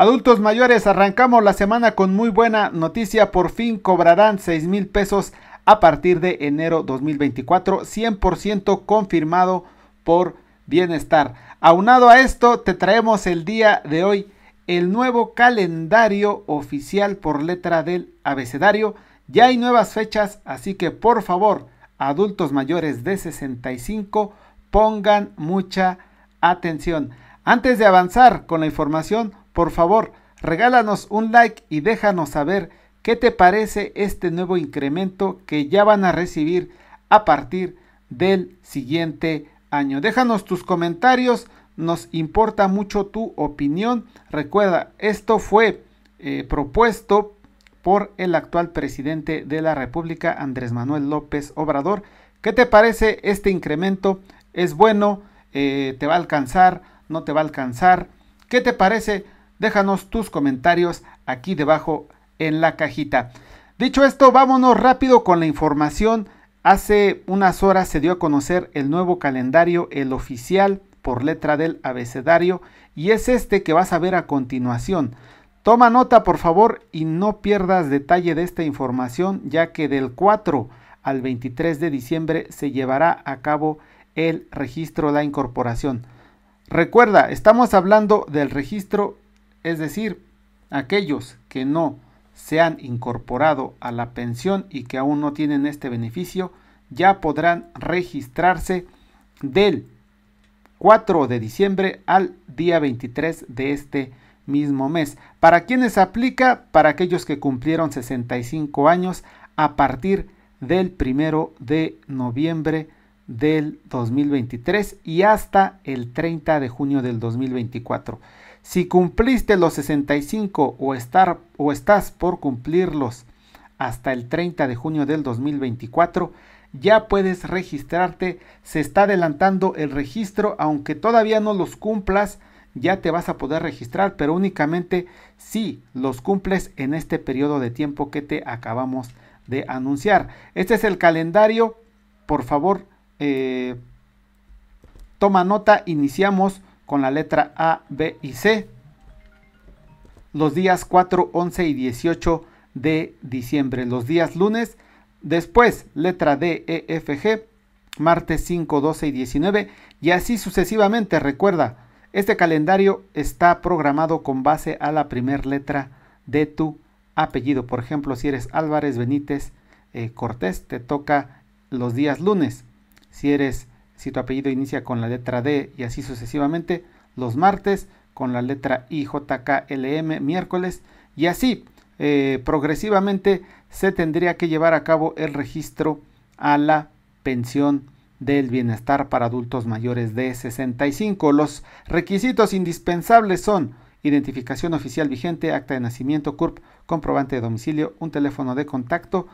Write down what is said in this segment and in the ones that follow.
Adultos mayores, arrancamos la semana con muy buena noticia. Por fin cobrarán 6 mil pesos a partir de enero 2024, 100% confirmado por Bienestar. Aunado a esto, te traemos el día de hoy el nuevo calendario oficial por letra del abecedario. Ya hay nuevas fechas, así que por favor, adultos mayores de 65, pongan mucha atención. Antes de avanzar con la información, por favor, regálanos un like y déjanos saber qué te parece este nuevo incremento que ya van a recibir a partir del siguiente año. Déjanos tus comentarios, nos importa mucho tu opinión. Recuerda, esto fue eh, propuesto por el actual presidente de la República, Andrés Manuel López Obrador. ¿Qué te parece este incremento? ¿Es bueno? Eh, te va a alcanzar? ¿Qué te parece? Déjanos tus comentarios aquí debajo en la cajita. Dicho esto, vámonos rápido con la información. Hace unas horas se dio a conocer el nuevo calendario, el oficial por letra del abecedario, y es este que vas a ver a continuación. Toma nota por favor y no pierdas detalle de esta información, ya que del 4 al 23 de diciembre se llevará a cabo el registro de la incorporación. Recuerda, estamos hablando del registro es decir, aquellos que no se han incorporado a la pensión y que aún no tienen este beneficio, ya podrán registrarse del 4 de diciembre al día 23 de este mismo mes. ¿Para quienes aplica? Para aquellos que cumplieron 65 años a partir del 1 de noviembre del 2023 y hasta el 30 de junio del 2024. Si cumpliste los 65 o, estar, o estás por cumplirlos hasta el 30 de junio del 2024, ya puedes registrarte. Se está adelantando el registro, aunque todavía no los cumplas, ya te vas a poder registrar, pero únicamente si los cumples en este periodo de tiempo que te acabamos de anunciar. Este es el calendario. Por favor, eh, toma nota, iniciamos con la letra A, B y C. Los días 4, 11 y 18 de diciembre. Los días lunes. Después, letra D, E, F, G. Martes 5, 12 y 19. Y así sucesivamente. Recuerda, este calendario está programado con base a la primera letra de tu apellido. Por ejemplo, si eres Álvarez Benítez eh, Cortés, te toca los días lunes si eres, si tu apellido inicia con la letra D y así sucesivamente, los martes con la letra IJKLM miércoles y así eh, progresivamente se tendría que llevar a cabo el registro a la pensión del bienestar para adultos mayores de 65. Los requisitos indispensables son identificación oficial vigente, acta de nacimiento, CURP, comprobante de domicilio, un teléfono de contacto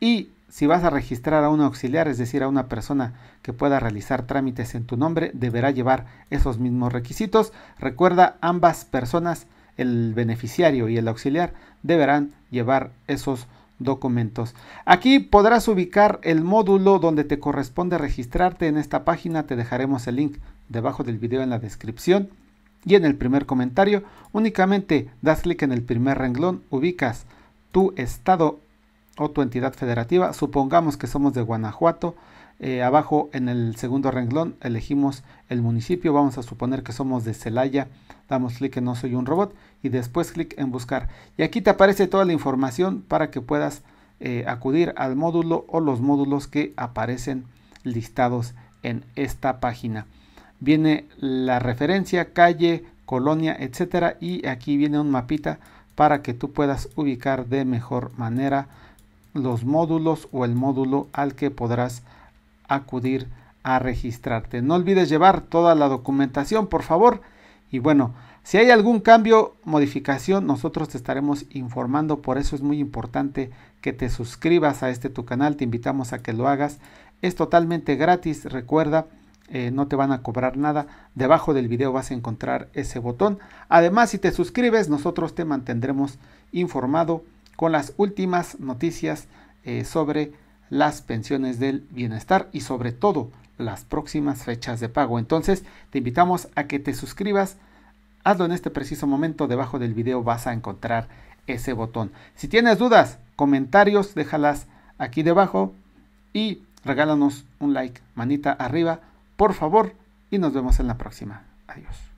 y si vas a registrar a un auxiliar, es decir, a una persona que pueda realizar trámites en tu nombre, deberá llevar esos mismos requisitos. Recuerda, ambas personas, el beneficiario y el auxiliar, deberán llevar esos documentos. Aquí podrás ubicar el módulo donde te corresponde registrarte en esta página. Te dejaremos el link debajo del video en la descripción. Y en el primer comentario, únicamente das clic en el primer renglón, ubicas tu estado o tu entidad federativa. Supongamos que somos de Guanajuato. Eh, abajo en el segundo renglón elegimos el municipio. Vamos a suponer que somos de Celaya. Damos clic en No soy un robot y después clic en buscar. Y aquí te aparece toda la información para que puedas eh, acudir al módulo o los módulos que aparecen listados en esta página. Viene la referencia, calle, colonia, etcétera. Y aquí viene un mapita para que tú puedas ubicar de mejor manera los módulos o el módulo al que podrás acudir a registrarte. No olvides llevar toda la documentación, por favor. Y bueno, si hay algún cambio, modificación, nosotros te estaremos informando. Por eso es muy importante que te suscribas a este tu canal. Te invitamos a que lo hagas. Es totalmente gratis. Recuerda, eh, no te van a cobrar nada. Debajo del video vas a encontrar ese botón. Además, si te suscribes, nosotros te mantendremos informado con las últimas noticias eh, sobre las pensiones del bienestar y sobre todo las próximas fechas de pago. Entonces te invitamos a que te suscribas. Hazlo en este preciso momento. Debajo del video vas a encontrar ese botón. Si tienes dudas, comentarios, déjalas aquí debajo y regálanos un like, manita arriba, por favor, y nos vemos en la próxima. Adiós.